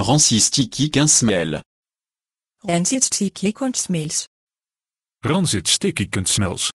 Rancid-sticky kunstsmeel. Rancid-sticky kunstsmeels. Rancid-sticky kunstsmeels.